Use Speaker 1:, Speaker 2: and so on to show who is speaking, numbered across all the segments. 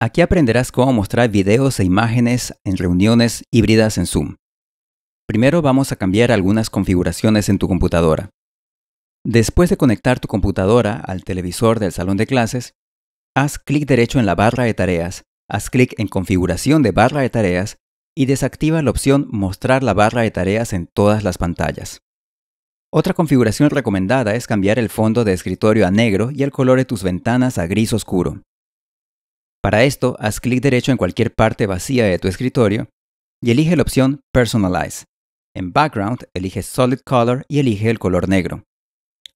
Speaker 1: Aquí aprenderás cómo mostrar videos e imágenes en reuniones híbridas en Zoom. Primero vamos a cambiar algunas configuraciones en tu computadora. Después de conectar tu computadora al televisor del salón de clases, haz clic derecho en la barra de tareas, haz clic en configuración de barra de tareas y desactiva la opción mostrar la barra de tareas en todas las pantallas. Otra configuración recomendada es cambiar el fondo de escritorio a negro y el color de tus ventanas a gris oscuro. Para esto, haz clic derecho en cualquier parte vacía de tu escritorio y elige la opción Personalize. En Background, elige Solid Color y elige el color negro.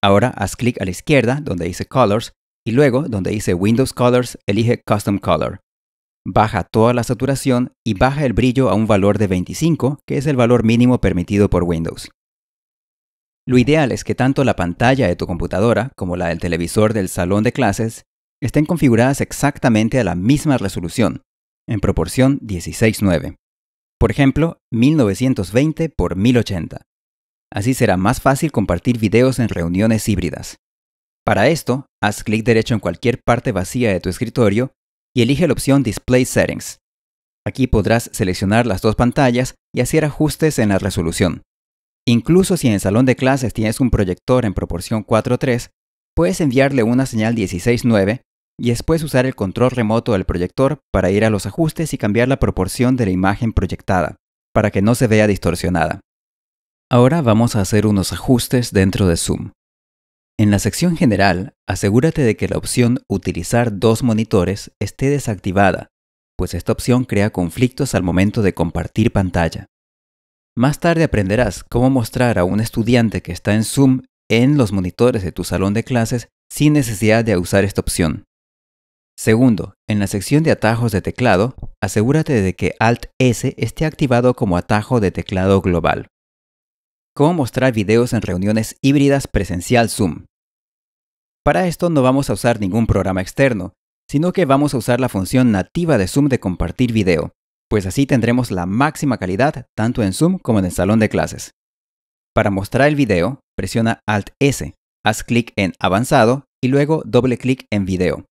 Speaker 1: Ahora haz clic a la izquierda donde dice Colors y luego donde dice Windows Colors, elige Custom Color. Baja toda la saturación y baja el brillo a un valor de 25, que es el valor mínimo permitido por Windows. Lo ideal es que tanto la pantalla de tu computadora como la del televisor del salón de clases estén configuradas exactamente a la misma resolución, en proporción 16:9. Por ejemplo, 1920 por 1080. Así será más fácil compartir videos en reuniones híbridas. Para esto, haz clic derecho en cualquier parte vacía de tu escritorio y elige la opción Display Settings. Aquí podrás seleccionar las dos pantallas y hacer ajustes en la resolución. Incluso si en el salón de clases tienes un proyector en proporción 4.3, puedes enviarle una señal 16.9 y después usar el control remoto del proyector para ir a los ajustes y cambiar la proporción de la imagen proyectada, para que no se vea distorsionada. Ahora vamos a hacer unos ajustes dentro de Zoom. En la sección general, asegúrate de que la opción Utilizar dos monitores esté desactivada, pues esta opción crea conflictos al momento de compartir pantalla. Más tarde aprenderás cómo mostrar a un estudiante que está en Zoom en los monitores de tu salón de clases sin necesidad de usar esta opción. Segundo, en la sección de atajos de teclado, asegúrate de que Alt-S esté activado como atajo de teclado global. Cómo mostrar videos en reuniones híbridas presencial Zoom. Para esto no vamos a usar ningún programa externo, sino que vamos a usar la función nativa de Zoom de compartir video, pues así tendremos la máxima calidad tanto en Zoom como en el salón de clases. Para mostrar el video, presiona Alt-S, haz clic en Avanzado y luego doble clic en Video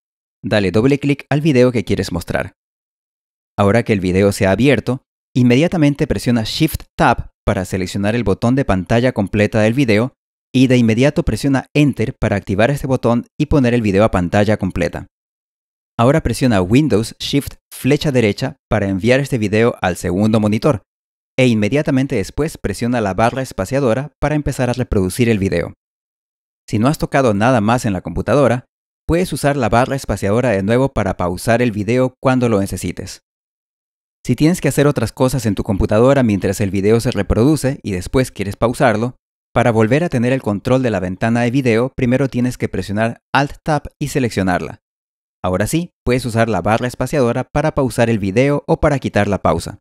Speaker 1: dale doble clic al video que quieres mostrar. Ahora que el video se ha abierto, inmediatamente presiona Shift Tab para seleccionar el botón de pantalla completa del video y de inmediato presiona Enter para activar este botón y poner el video a pantalla completa. Ahora presiona Windows Shift flecha derecha para enviar este video al segundo monitor e inmediatamente después presiona la barra espaciadora para empezar a reproducir el video. Si no has tocado nada más en la computadora, puedes usar la barra espaciadora de nuevo para pausar el video cuando lo necesites. Si tienes que hacer otras cosas en tu computadora mientras el video se reproduce y después quieres pausarlo, para volver a tener el control de la ventana de video, primero tienes que presionar Alt-Tab y seleccionarla. Ahora sí, puedes usar la barra espaciadora para pausar el video o para quitar la pausa.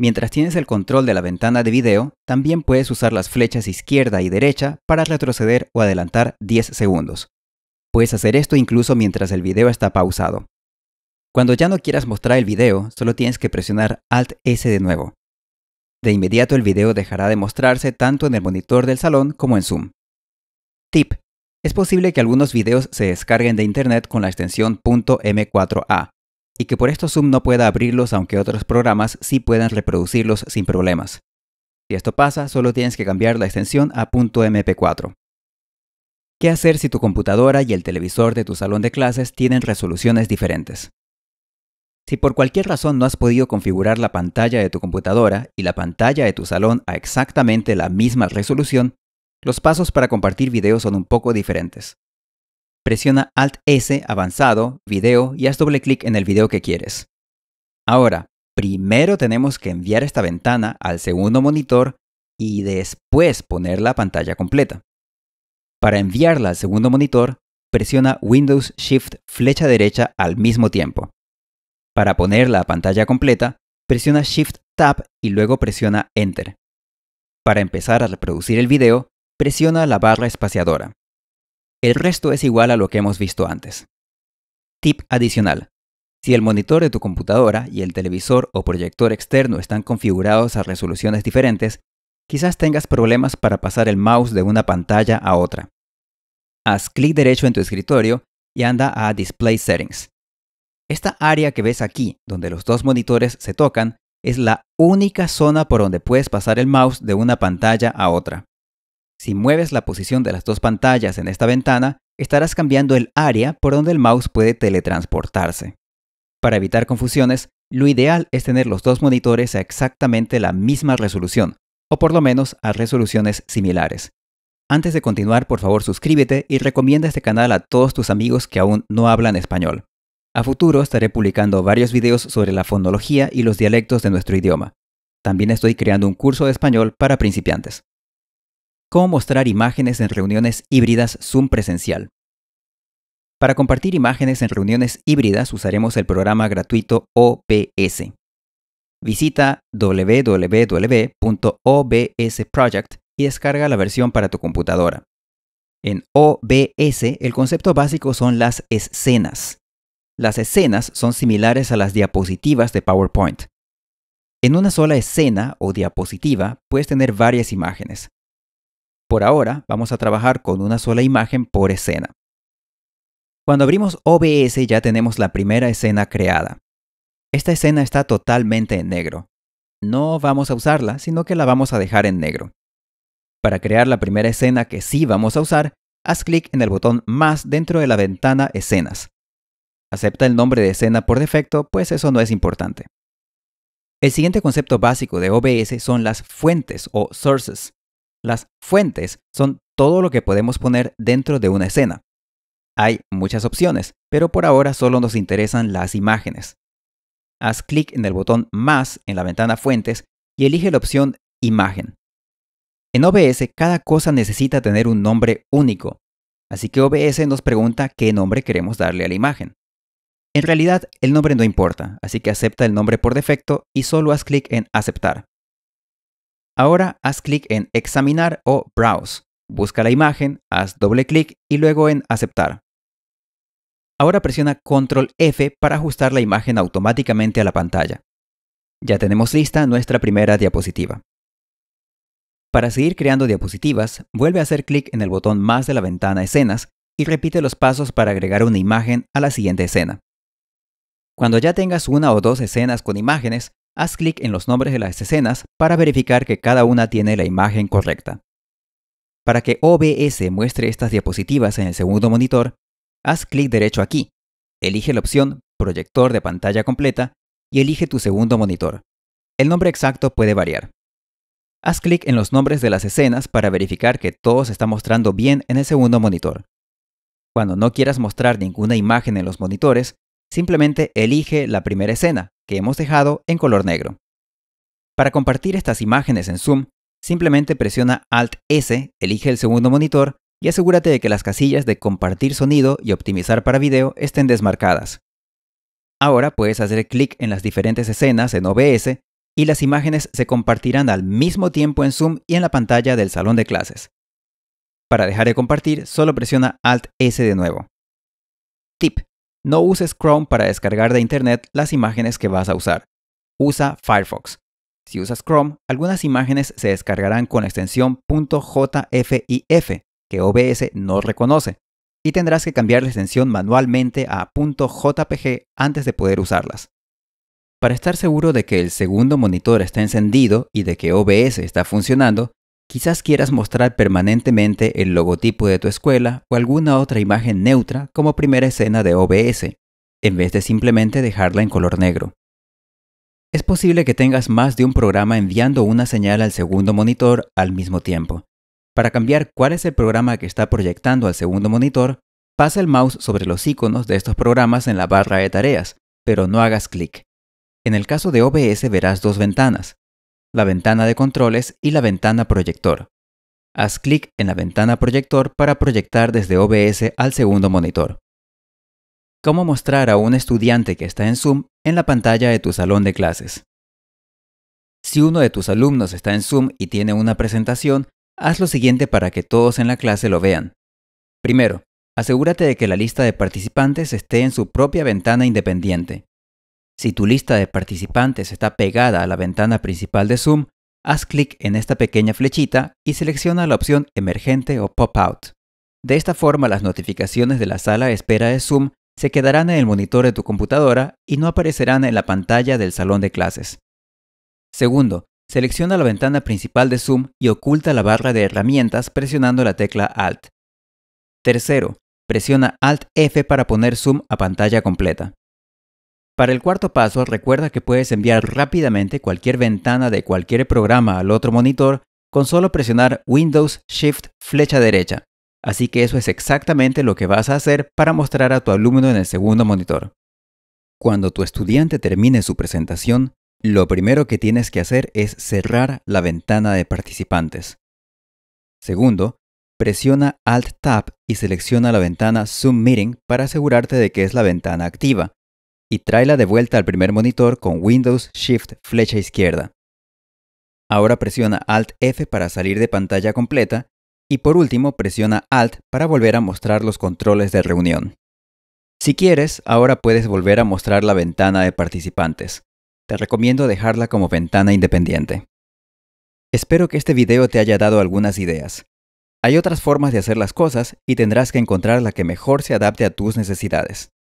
Speaker 1: Mientras tienes el control de la ventana de video, también puedes usar las flechas izquierda y derecha para retroceder o adelantar 10 segundos. Puedes hacer esto incluso mientras el video está pausado. Cuando ya no quieras mostrar el video, solo tienes que presionar Alt S de nuevo. De inmediato el video dejará de mostrarse tanto en el monitor del salón como en Zoom. Tip. Es posible que algunos videos se descarguen de internet con la extensión .m4a y que por esto Zoom no pueda abrirlos aunque otros programas sí puedan reproducirlos sin problemas. Si esto pasa, solo tienes que cambiar la extensión a .mp4. ¿Qué hacer si tu computadora y el televisor de tu salón de clases tienen resoluciones diferentes? Si por cualquier razón no has podido configurar la pantalla de tu computadora y la pantalla de tu salón a exactamente la misma resolución, los pasos para compartir video son un poco diferentes. Presiona Alt S avanzado, video y haz doble clic en el video que quieres. Ahora, primero tenemos que enviar esta ventana al segundo monitor y después poner la pantalla completa. Para enviarla al segundo monitor, presiona Windows Shift flecha derecha al mismo tiempo. Para ponerla a pantalla completa, presiona Shift Tab y luego presiona Enter. Para empezar a reproducir el video, presiona la barra espaciadora. El resto es igual a lo que hemos visto antes. Tip adicional. Si el monitor de tu computadora y el televisor o proyector externo están configurados a resoluciones diferentes, Quizás tengas problemas para pasar el mouse de una pantalla a otra. Haz clic derecho en tu escritorio y anda a Display Settings. Esta área que ves aquí, donde los dos monitores se tocan, es la única zona por donde puedes pasar el mouse de una pantalla a otra. Si mueves la posición de las dos pantallas en esta ventana, estarás cambiando el área por donde el mouse puede teletransportarse. Para evitar confusiones, lo ideal es tener los dos monitores a exactamente la misma resolución, o por lo menos a resoluciones similares. Antes de continuar, por favor suscríbete y recomienda este canal a todos tus amigos que aún no hablan español. A futuro estaré publicando varios videos sobre la fonología y los dialectos de nuestro idioma. También estoy creando un curso de español para principiantes. Cómo mostrar imágenes en reuniones híbridas Zoom presencial. Para compartir imágenes en reuniones híbridas usaremos el programa gratuito OPS. Visita www.obsproject y descarga la versión para tu computadora. En OBS el concepto básico son las escenas. Las escenas son similares a las diapositivas de PowerPoint. En una sola escena o diapositiva puedes tener varias imágenes. Por ahora vamos a trabajar con una sola imagen por escena. Cuando abrimos OBS ya tenemos la primera escena creada. Esta escena está totalmente en negro. No vamos a usarla, sino que la vamos a dejar en negro. Para crear la primera escena que sí vamos a usar, haz clic en el botón más dentro de la ventana Escenas. Acepta el nombre de escena por defecto, pues eso no es importante. El siguiente concepto básico de OBS son las fuentes o sources. Las fuentes son todo lo que podemos poner dentro de una escena. Hay muchas opciones, pero por ahora solo nos interesan las imágenes haz clic en el botón Más en la ventana Fuentes y elige la opción Imagen. En OBS cada cosa necesita tener un nombre único, así que OBS nos pregunta qué nombre queremos darle a la imagen. En realidad el nombre no importa, así que acepta el nombre por defecto y solo haz clic en Aceptar. Ahora haz clic en Examinar o Browse. Busca la imagen, haz doble clic y luego en Aceptar. Ahora presiona Control F para ajustar la imagen automáticamente a la pantalla. Ya tenemos lista nuestra primera diapositiva. Para seguir creando diapositivas, vuelve a hacer clic en el botón más de la ventana Escenas y repite los pasos para agregar una imagen a la siguiente escena. Cuando ya tengas una o dos escenas con imágenes, haz clic en los nombres de las escenas para verificar que cada una tiene la imagen correcta. Para que OBS muestre estas diapositivas en el segundo monitor, haz clic derecho aquí, elige la opción Proyector de pantalla completa y elige tu segundo monitor. El nombre exacto puede variar. Haz clic en los nombres de las escenas para verificar que todo se está mostrando bien en el segundo monitor. Cuando no quieras mostrar ninguna imagen en los monitores, simplemente elige la primera escena, que hemos dejado en color negro. Para compartir estas imágenes en Zoom, simplemente presiona Alt S, elige el segundo monitor y asegúrate de que las casillas de compartir sonido y optimizar para video estén desmarcadas. Ahora puedes hacer clic en las diferentes escenas en OBS y las imágenes se compartirán al mismo tiempo en Zoom y en la pantalla del salón de clases. Para dejar de compartir, solo presiona Alt S de nuevo. Tip. No uses Chrome para descargar de Internet las imágenes que vas a usar. Usa Firefox. Si usas Chrome, algunas imágenes se descargarán con extensión .jfif, que OBS no reconoce, y tendrás que cambiar la extensión manualmente a .jpg antes de poder usarlas. Para estar seguro de que el segundo monitor está encendido y de que OBS está funcionando, quizás quieras mostrar permanentemente el logotipo de tu escuela o alguna otra imagen neutra como primera escena de OBS, en vez de simplemente dejarla en color negro. Es posible que tengas más de un programa enviando una señal al segundo monitor al mismo tiempo, para cambiar cuál es el programa que está proyectando al segundo monitor, pasa el mouse sobre los iconos de estos programas en la barra de tareas, pero no hagas clic. En el caso de OBS verás dos ventanas, la ventana de controles y la ventana proyector. Haz clic en la ventana proyector para proyectar desde OBS al segundo monitor. Cómo mostrar a un estudiante que está en Zoom en la pantalla de tu salón de clases. Si uno de tus alumnos está en Zoom y tiene una presentación, Haz lo siguiente para que todos en la clase lo vean. Primero, asegúrate de que la lista de participantes esté en su propia ventana independiente. Si tu lista de participantes está pegada a la ventana principal de Zoom, haz clic en esta pequeña flechita y selecciona la opción emergente o pop-out. De esta forma las notificaciones de la sala de espera de Zoom se quedarán en el monitor de tu computadora y no aparecerán en la pantalla del salón de clases. Segundo, Selecciona la ventana principal de Zoom y oculta la barra de herramientas presionando la tecla Alt. Tercero, presiona Alt F para poner Zoom a pantalla completa. Para el cuarto paso, recuerda que puedes enviar rápidamente cualquier ventana de cualquier programa al otro monitor con solo presionar Windows Shift flecha derecha. Así que eso es exactamente lo que vas a hacer para mostrar a tu alumno en el segundo monitor. Cuando tu estudiante termine su presentación, lo primero que tienes que hacer es cerrar la ventana de participantes. Segundo, presiona Alt-Tab y selecciona la ventana Zoom Meeting para asegurarte de que es la ventana activa, y tráela de vuelta al primer monitor con Windows Shift flecha izquierda. Ahora presiona Alt-F para salir de pantalla completa y por último presiona Alt para volver a mostrar los controles de reunión. Si quieres, ahora puedes volver a mostrar la ventana de participantes. Te recomiendo dejarla como ventana independiente. Espero que este video te haya dado algunas ideas. Hay otras formas de hacer las cosas y tendrás que encontrar la que mejor se adapte a tus necesidades.